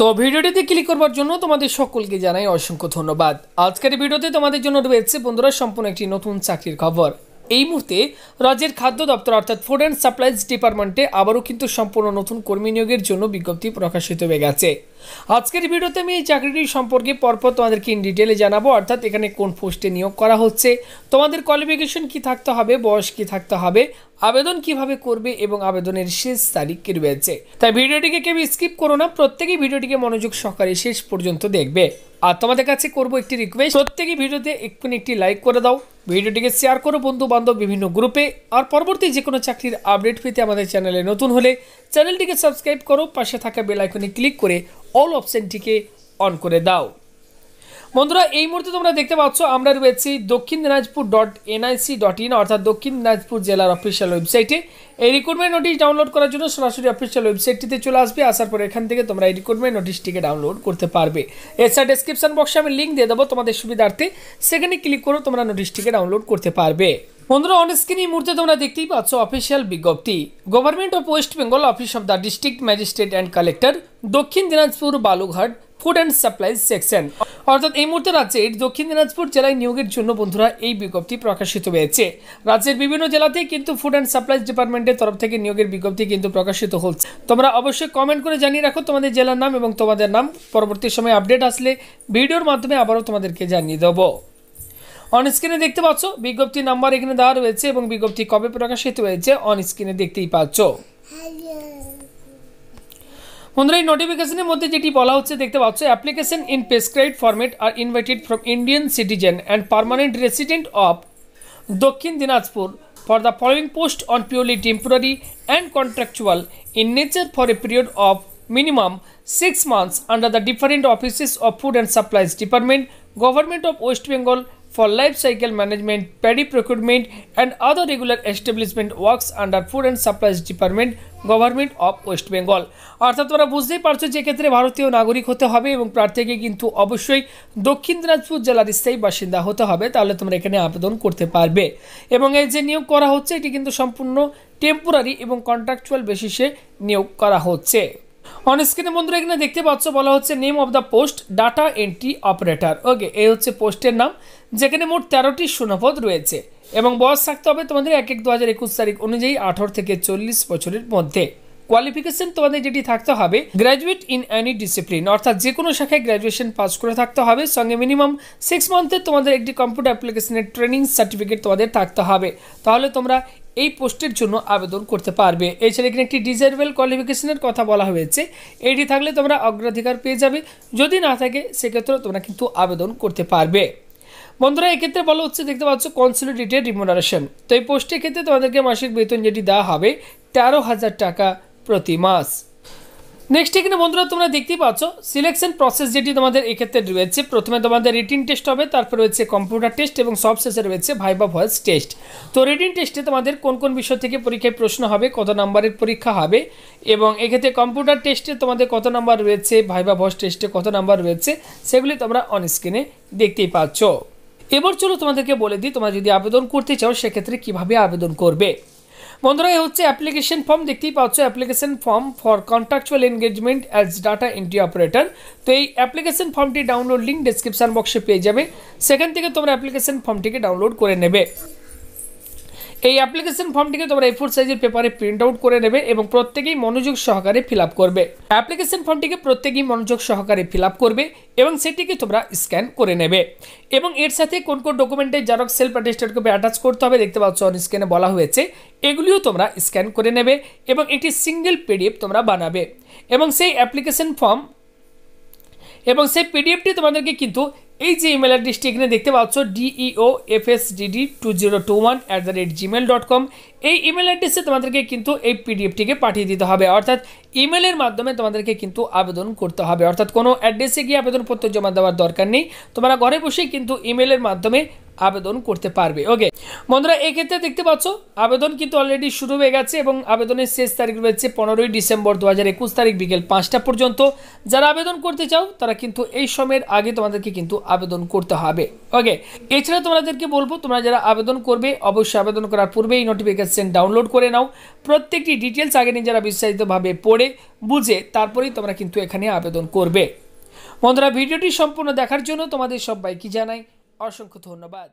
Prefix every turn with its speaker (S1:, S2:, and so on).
S1: তো ভিডিওটিতে ক্লিক করবার জন্য তোমাদের সকলকে জানাই অসংখ্য ধন্যবাদ আজকের ভিডিওতে তোমাদের জন্য রয়েছে বন্ধুরা সম্পূর্ণ একটি নতুন চাকরির খবর এই মুহূর্তে রাজ্যের খাদ্য দপ্তর অর্থাৎ ফুড অ্যান্ড সাপ্লাইজ ডিপার্টমেন্টে আবারও কিন্তু সম্পূর্ণ নতুন কর্মী নিয়োগের জন্য বিজ্ঞপ্তি প্রকাশিত হয়ে গেছে আজকের ভিডিওতে আমি এই চাকরিটি সম্পর্কে পরপর তোমাদেরকে ইন ডিটেলে জানাবো অর্থাৎ এখানে কোন পোস্টে নিয়োগ করা হচ্ছে তোমাদের কোয়ালিফিকেশন কি থাকতে হবে বয়স কি থাকতে হবে আবেদন কিভাবে করবে এবং আবেদনের শেষ তারিখ কি রয়েছে তাই ভিডিওটিকে কেউ স্কিপ করো না প্রত্যেকেই ভিডিওটিকে মনোযোগ সহকারে শেষ পর্যন্ত দেখবে আর তোমাদের কাছে করব একটি রিকোয়েস্ট প্রত্যেকে ভিডিওতে এক্ষুনি একটি লাইক করে দাও ভিডিওটিকে শেয়ার করো বন্ধু বান্ধব বিভিন্ন গ্রুপে আর পরবর্তী যে কোনো চাকরির আপডেট পেতে আমাদের চ্যানেলে নতুন হলে চ্যানেলটিকে সাবস্ক্রাইব করো পাশে থাকা বেল আইকনে ক্লিক করে অল অপশানটিকে অন করে দাও বন্ধুরা এই মুহূর্তে তোমরা দেখতে পাচ্ছ আমরা রয়েছি Dakshin Dinajpur dot NIC dot in অর্থাৎ দক্ষিণ দিনাজপুর জেলার অফিসিয়াল ওয়েবসাইটে এই রিক্রুটমেন্ট নোটিশ ডাউনলোড করার জন্য সরাসরি অফিসিয়াল ওয়েবসাইটটিতে চলে আসবে আসার পর এখান থেকে তোমরা এই রিক্রুটমেন্ট নোটিশটিকে ডাউনলোড করতে পারবে এছাড়া ডেসক্রিপশন বক্সে আমি লিঙ্ক দিয়ে দেবো তোমাদের সুবিধার্থে সেখানে ক্লিক করে তোমরা নোটিশটিকে ডাউনলোড করতে পারবে বন্ধুরা স্ক্রিন এই মুহূর্তে তোমরা দেখতেই পাচ্ছ অফিসিয়াল বিজ্ঞপ্তি government of West Bengal office of the district magistrate and collector Dakshin Dinajpur Balurghat food and supply section অর্থাৎ এই মুহূর্তে রাজ্যের দক্ষিণ দিনাজপুর জেলায় নিয়োগের জন্য বন্ধুরা এই বিজ্ঞপ্তি প্রকাশিত হয়েছে রাজ্যের বিভিন্ন জেলাতে কিন্তু ফুড অ্যান্ড সাপ্লাইজ ডিপার্টমেন্টের তরফ থেকে নিয়োগের বিজ্ঞপ্তি কিন্তু প্রকাশিত হচ্ছে তোমরা অবশ্যই কমেন্ট করে জানিয়ে রাখো তোমাদের জেলার নাম এবং তোমাদের নাম পরবর্তী সময়ে আপডেট আসলে ভিডিওর মাধ্যমে আবারও তোমাদেরকে জানিয়ে দেবো অন স্ক্রিনে দেখতে পাচ্ছ বিজ্ঞপ্তি নাম্বার এখানে দেওয়া রয়েছে এবং বিজ্ঞপ্তি কবে প্রকাশিত হয়েছে অন স্ক্রিনে দেখতেই পাচ্ছ বন্ধুরা এই নোটিফিকেশনের মধ্যে যেটি বলা হচ্ছে দেখতে পাচ্ছ অ্যাপ্লিকেশন ইন প্রেসক্রাইব ফরমেট আর invited from Indian citizen and permanent resident of Dakshin Dinajpur for the following post on purely temporary and contractual in nature for a period of minimum six months under the different offices of food and supplies department government of West Bengal for life cycle management, paddy procurement and other regular establishment works under food and supplies department government of West Bengal অর্থাৎ তোমরা বুঝতেই পারছো যে ক্ষেত্রে ভারতীয় নাগরিক হতে হবে এবং প্রার্থীকে কিন্তু অবশ্যই দক্ষিণ দিনাজপুর জেলার স্থায়ী বাসিন্দা হতে হবে তাহলে তোমরা এখানে আবেদন করতে পারবে এবং এই যে নিয়োগ করা হচ্ছে এটি কিন্তু সম্পূর্ণ টেম্পোরারি এবং কন্ট্রাকচুয়াল বেসিসে নিয়োগ করা হচ্ছে অন স্ক্রিনে বন্ধুরা এখানে দেখতে পাচ্ছ বলা হচ্ছে name of the post data entry operator okay এই হচ্ছে পোস্টের নাম যেখানে মোট তেরোটি শূন্যপদ রয়েছে এবং বয়স থাকতে হবে তোমাদের এক এক দু হাজার একুশ তারিখ অনুযায়ী আঠারো থেকে চল্লিশ বছরের মধ্যে কোয়ালিফিকেশন তোমাদের যেটি থাকতে হবে গ্র্যাজুয়েট ইন অ্যানি ডিসিপ্লিন অর্থাৎ যে কোনো শাখায় গ্র্যাজুয়েশন পাস করে থাকতে হবে সঙ্গে মিনিমাম সিক্স মান্থের তোমাদের একটি কম্পিউটার অ্যাপ্লিকেশনের ট্রেনিং সার্টিফিকেট তোমাদের থাকতে হবে তাহলে তোমরা এই পোস্টের জন্য আবেদন করতে পারবে এছাড়া এখানে একটি ডিজায়ারেবল কোয়ালিফিকেশনের কথা বলা হয়েছে এটি থাকলে তোমরা অগ্রাধিকার পেয়ে যাবে যদি না থাকে সেক্ষেত্রে তোমরা কিন্তু আবেদন করতে পারবে বন্ধুরা এক্ষেত্রে বলা হচ্ছে দেখতে পাচ্ছ কনসলিডেটেড রিমোনারেশন তো এই পোস্টের ক্ষেত্রে তোমাদেরকে মাসিক বেতন যেটি দেওয়া হবে তেরো হাজার টাকা প্রতি মাস নেক্সট এখানে বন্ধুরা তোমরা দেখতেই পাচ্ছ সিলেকশন প্রসেস যেটি তোমাদের এক্ষেত্রে রয়েছে প্রথমে তোমাদের রিটিন টেস্ট হবে তারপর রয়েছে কম্পিউটার টেস্ট এবং সবশেষে রয়েছে ভাইবা ভয়েস টেস্ট তো রিটিন টেস্টে তোমাদের কোন কোন বিষয় থেকে পরীক্ষায় প্রশ্ন হবে কত নাম্বারের পরীক্ষা হবে এবং এক্ষেত্রে কম্পিউটার টেস্টে তোমাদের কত নাম্বার রয়েছে ভাইবা ভয়েস টেস্টে কত নাম্বার রয়েছে সেগুলি তোমরা অন স্ক্রিনে দেখতেই পাচ্ছ এবার চলো তোমাদেরকে বলে দিই তোমরা যদি আবেদন করতে চাও সেক্ষেত্রে কিভাবে আবেদন করবে বন্ধুরা এই হচ্ছে অ্যাপ্লিকেশন ফর্ম দেখতেই পাচ্ছ application form for contractual engagement as data entry operator তো এই অ্যাপ্লিকেশন ফর্মটি ডাউনলোড লিঙ্ক ডিসক্রিপশান বক্সে পেয়ে যাবে সেখান থেকে তোমরা অ্যাপ্লিকেশন ফর্মটিকে ডাউনলোড করে নেবে এই অ্যাপ্লিকেশন ফর্মটিকে তোমরা এ ফোর সাইজের পেপারে প্রিন্ট আউট করে নেবে এবং প্রত্যেকেই মনোযোগ সহকারে ফিল করবে অ্যাপ্লিকেশন ফর্মটিকে প্রত্যেকেই মনোযোগ সহকারে ফিল করবে এবং সেটিকে তোমরা স্ক্যান করে নেবে এবং এর সাথে কোন কোন ডকুমেন্টে xerox self attested copy attach করতে হবে দেখতে পাচ্ছ অন স্ক্যানে বলা হয়েছে এগুলিও তোমরা স্ক্যান করে নেবে এবং একটি সিঙ্গেল পিডিএফ তোমরা বানাবে এবং সেই অ্যাপ্লিকেশন ফর্ম এবং সেই পিডিএফটি তোমাদেরকে কিন্তু এই যে ইমেল অ্যাড্রেসটি এখানে দেখতে পাচ্ছ DEO DD two zero two one at the rate gmail dot com এই ইমেল অ্যাড্রেসে তোমাদেরকে কিন্তু এই পিডিএফটিকে পাঠিয়ে দিতে হবে অর্থাৎ ইমেলের মাধ্যমে তোমাদেরকে কিন্তু আবেদন করতে হবে অর্থাৎ কোনো অ্যাড্রেসে গিয়ে আবেদনপত্র জমা দেওয়ার দরকার নেই তোমরা ঘরে বসেই কিন্তু ইমেলের মাধ্যমে আবেদন করতে পারবে ওকে বন্ধুরা এক্ষেত্রে দেখতে পাচ্ছ আবেদন কিন্তু অলরেডি শুরু হয়ে গেছে এবং আবেদনের শেষ তারিখ রয়েছে পনেরোই ডিসেম্বর দু হাজার একুশ তারিখ বিকেল পাঁচটা পর্যন্ত যারা আবেদন করতে চাও তারা কিন্তু এই সময়ের আগে তোমাদেরকে কিন্তু আবেদন করতে হবে ওকে এছাড়া তোমাদেরকে বলবো তোমরা যারা আবেদন করবে অবশ্যই আবেদন করার পূর্বে এই নোটিফিকেশান ডাউনলোড করে নাও প্রত্যেকটি ডিটেলস আগে নিয়ে যারা বিস্তারিতভাবে পড়ে বুঝে তারপরেই তোমরা কিন্তু এখানে আবেদন করবে বন্ধুরা ভিডিওটি সম্পূর্ণ দেখার জন্য তোমাদের সবাইকে জানাই অসংখ্য ধন্যবাদ